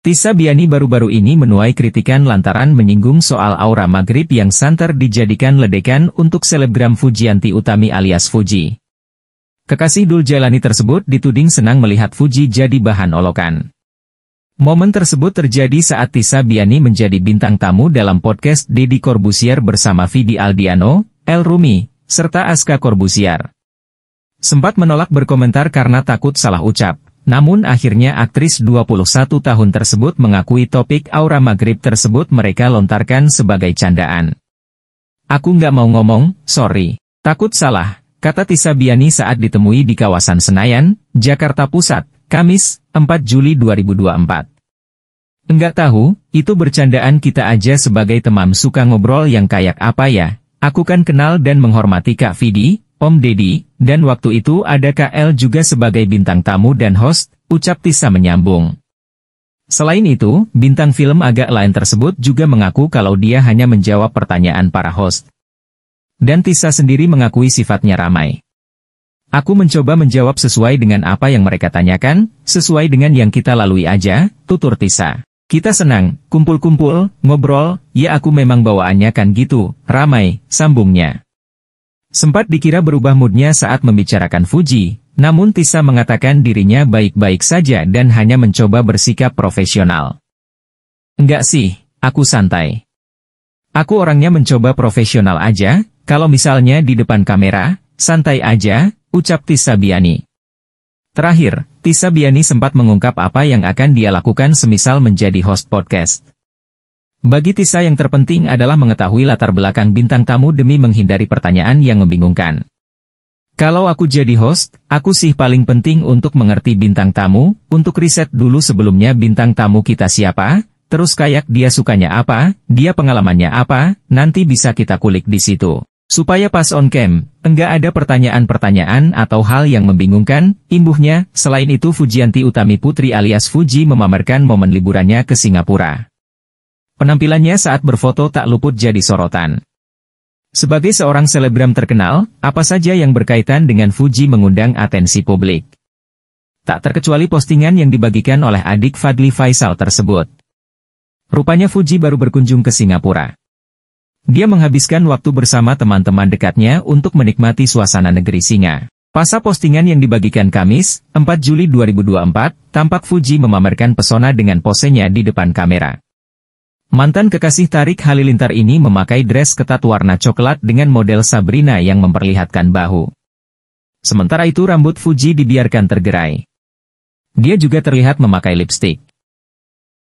Tisa Biani baru-baru ini menuai kritikan lantaran menyinggung soal aura maghrib yang santer dijadikan ledekan untuk selebgram Fujianti Utami alias Fuji. Kekasih Dul Jalani tersebut dituding senang melihat Fuji jadi bahan olokan. Momen tersebut terjadi saat Tisa Biani menjadi bintang tamu dalam podcast Deddy Corbusier bersama Vidi Aldiano, El Rumi, serta Aska Corbusier. Sempat menolak berkomentar karena takut salah ucap. Namun akhirnya aktris 21 tahun tersebut mengakui topik aura maghrib tersebut mereka lontarkan sebagai candaan. Aku nggak mau ngomong, sorry. Takut salah, kata Tisa Biani saat ditemui di kawasan Senayan, Jakarta Pusat, Kamis, 4 Juli 2024. Enggak tahu, itu bercandaan kita aja sebagai teman suka ngobrol yang kayak apa ya, aku kan kenal dan menghormati Kak Vidi, Om Deddy, dan waktu itu ada KL juga sebagai bintang tamu dan host, ucap Tisa menyambung. Selain itu, bintang film agak lain tersebut juga mengaku kalau dia hanya menjawab pertanyaan para host. Dan Tisa sendiri mengakui sifatnya ramai. Aku mencoba menjawab sesuai dengan apa yang mereka tanyakan, sesuai dengan yang kita lalui aja, tutur Tisa. Kita senang, kumpul-kumpul, ngobrol, ya aku memang bawaannya kan gitu, ramai, sambungnya. Sempat dikira berubah moodnya saat membicarakan Fuji, namun Tisa mengatakan dirinya baik-baik saja dan hanya mencoba bersikap profesional. Enggak sih, aku santai. Aku orangnya mencoba profesional aja, kalau misalnya di depan kamera, santai aja, ucap Tisa Biani. Terakhir, Tisa Biani sempat mengungkap apa yang akan dia lakukan semisal menjadi host podcast. Bagi Tisa yang terpenting adalah mengetahui latar belakang bintang tamu demi menghindari pertanyaan yang membingungkan. Kalau aku jadi host, aku sih paling penting untuk mengerti bintang tamu, untuk riset dulu sebelumnya bintang tamu kita siapa, terus kayak dia sukanya apa, dia pengalamannya apa, nanti bisa kita kulik di situ. Supaya pas on cam, enggak ada pertanyaan-pertanyaan atau hal yang membingungkan, imbuhnya, selain itu Fujianti Utami Putri alias Fuji memamerkan momen liburannya ke Singapura. Penampilannya saat berfoto tak luput jadi sorotan. Sebagai seorang selebgram terkenal, apa saja yang berkaitan dengan Fuji mengundang atensi publik. Tak terkecuali postingan yang dibagikan oleh adik Fadli Faisal tersebut. Rupanya Fuji baru berkunjung ke Singapura. Dia menghabiskan waktu bersama teman-teman dekatnya untuk menikmati suasana negeri singa. Pasa postingan yang dibagikan Kamis, 4 Juli 2024, tampak Fuji memamerkan pesona dengan posenya di depan kamera. Mantan kekasih Tarik Halilintar ini memakai dress ketat warna coklat dengan model Sabrina yang memperlihatkan bahu. Sementara itu rambut Fuji dibiarkan tergerai. Dia juga terlihat memakai lipstick.